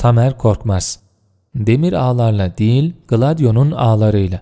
Tamer Korkmaz Demir ağlarla değil Gladio'nun ağlarıyla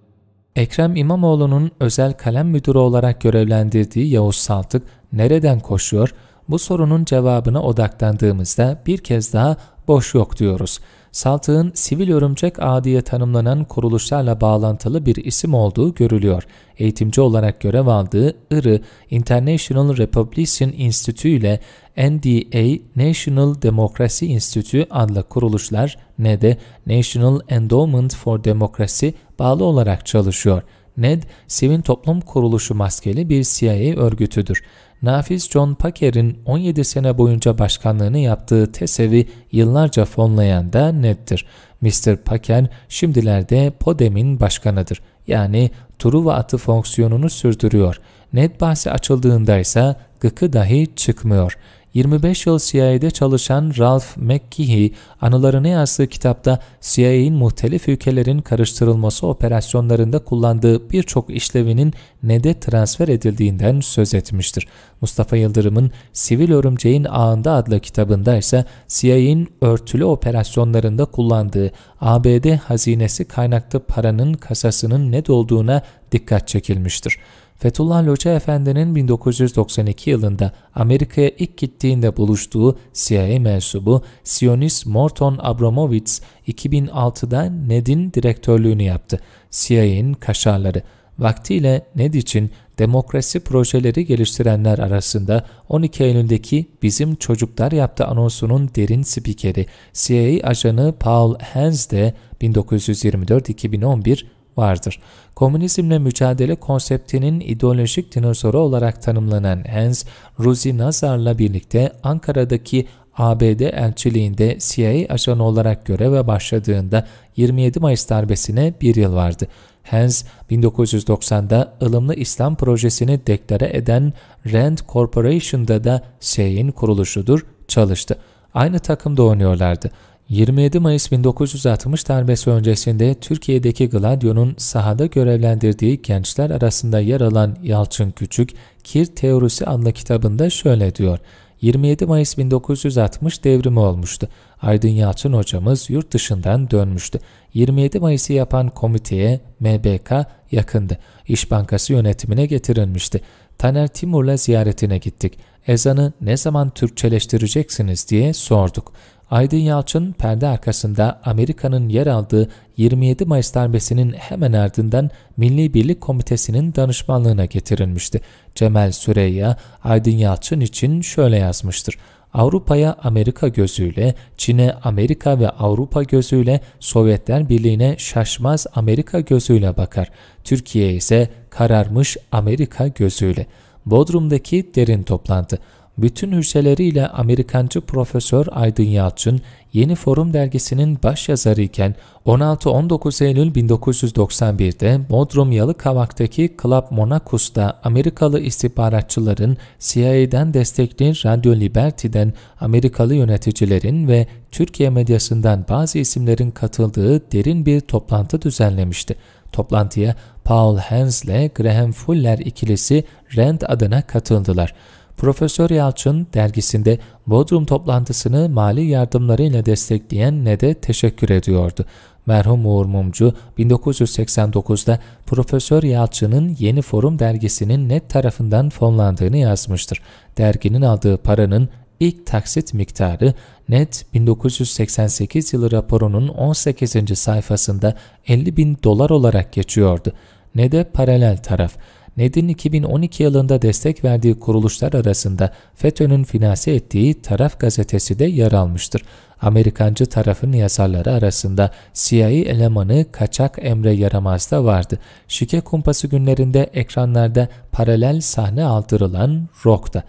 Ekrem İmamoğlu'nun özel kalem müdürü olarak görevlendirdiği Yavuz Saltık nereden koşuyor? Bu sorunun cevabına odaklandığımızda bir kez daha boş yok diyoruz. Saltığın sivil örümcek ağı diye tanımlanan kuruluşlarla bağlantılı bir isim olduğu görülüyor. Eğitimci olarak görev aldığı IRI International Republican Institute ile NDA National Democracy Institute adlı kuruluşlar ne de National Endowment for Democracy bağlı olarak çalışıyor. Ned, Sivil Toplum Kuruluşu maskeli bir CIA örgütüdür. Nafiz John Packer'in 17 sene boyunca başkanlığını yaptığı TESEV'i yıllarca fonlayan da Ned'dir. Mr. Packer şimdilerde Podem'in başkanıdır. Yani Truva atı fonksiyonunu sürdürüyor. Ned bahsi açıldığında ise gıkı dahi çıkmıyor. 25 yıl CIA'de çalışan Ralph McKeehey, anılarını yazdığı kitapta CIA'in muhtelif ülkelerin karıştırılması operasyonlarında kullandığı birçok işlevinin ne de transfer edildiğinden söz etmiştir. Mustafa Yıldırım'ın Sivil Örümceğin Ağında adlı kitabında ise CIA'in örtülü operasyonlarında kullandığı ABD hazinesi kaynaklı paranın kasasının ne dolduğuna dikkat çekilmiştir. Fethullah Loca Efendi'nin 1992 yılında Amerika'ya ilk gittiğinde buluştuğu CIA mensubu Sionist Morton Abramowitz 2006'da NED'in direktörlüğünü yaptı. CIA'nin kaşarları. Vaktiyle NED için demokrasi projeleri geliştirenler arasında 12 Eylül'deki Bizim Çocuklar yaptı anonsunun derin spikeri CIA ajanı Paul Hens de 1924-2011 vardır. Komünizmle mücadele konseptinin ideolojik dinozoru olarak tanımlanan Hans, Ruzi Nazar'la birlikte Ankara'daki ABD elçiliğinde CIA ajanı olarak göreve başladığında 27 Mayıs darbesine bir yıl vardı. Hans, 1990'da ılımlı İslam projesini deklare eden Rand Corporation'da da şeyin kuruluşudur çalıştı. Aynı takımda oynuyorlardı. 27 Mayıs 1960 darbesi öncesinde Türkiye'deki Gladio'nun sahada görevlendirdiği gençler arasında yer alan Yalçın Küçük, Kir Teorisi adlı kitabında şöyle diyor. 27 Mayıs 1960 devrimi olmuştu. Aydın Yalçın hocamız yurt dışından dönmüştü. 27 Mayıs'ı yapan komiteye MBK yakındı. İş Bankası yönetimine getirilmişti. Taner Timur'la ziyaretine gittik. Ezanı ne zaman Türkçeleştireceksiniz diye sorduk. Aydın Yalçın perde arkasında Amerika'nın yer aldığı 27 Mayıs darbesinin hemen ardından Milli Birlik Komitesi'nin danışmanlığına getirilmişti. Cemal Süreyya Aydın Yalçın için şöyle yazmıştır. Avrupa'ya Amerika gözüyle, Çin'e Amerika ve Avrupa gözüyle, Sovyetler Birliği'ne şaşmaz Amerika gözüyle bakar. Türkiye ise kararmış Amerika gözüyle. Bodrum'daki derin toplantı bütün hücreleriyle Amerikancı Profesör Aydın Yalçın, Yeni Forum dergisinin baş yazarı iken 16-19 Eylül 1991'de Bodrum Yalıkavak'taki Club Monacus'ta Amerikalı istihbaratçıların CIA'den destekli Radyo Liberty'den Amerikalı yöneticilerin ve Türkiye medyasından bazı isimlerin katıldığı derin bir toplantı düzenlemişti. Toplantıya Paul Hens Graham Fuller ikilisi Rand adına katıldılar. Profesör Yalçın dergisinde Bodrum toplantısını mali yardımlarıyla destekleyen ne de teşekkür ediyordu. Merhum Uğur Mumcu 1989'da Profesör Yalçın'ın Yeni Forum dergisinin net tarafından fonlandığını yazmıştır. Derginin aldığı paranın ilk taksit miktarı net 1988 yılı raporunun 18. sayfasında 50 bin dolar olarak geçiyordu. Ne de paralel taraf. Ned'in 2012 yılında destek verdiği kuruluşlar arasında FETÖ'nün finanse ettiği Taraf gazetesi de yer almıştır. Amerikancı tarafın yazarları arasında CIA elemanı Kaçak Emre Yaramaz da vardı. Şike kumpası günlerinde ekranlarda paralel sahne aldırılan Rock'ta.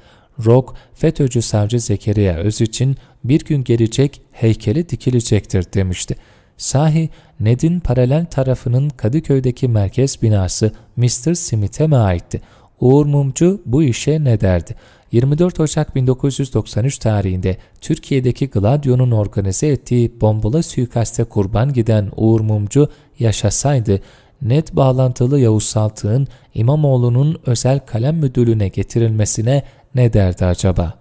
Rock, FETÖ'cü savcı Zekeriya Öz için bir gün gelecek heykeli dikilecektir demişti. Sahi Ned'in paralel tarafının Kadıköy'deki merkez binası Mr. Smith'e mi aitti? Uğur Mumcu bu işe ne derdi? 24 Ocak 1993 tarihinde Türkiye'deki Gladio'nun organize ettiği bombola suikaste kurban giden Uğur Mumcu yaşasaydı, net bağlantılı Yavuz Saltık'ın İmamoğlu'nun özel kalem müdürlüğüne getirilmesine ne derdi acaba?''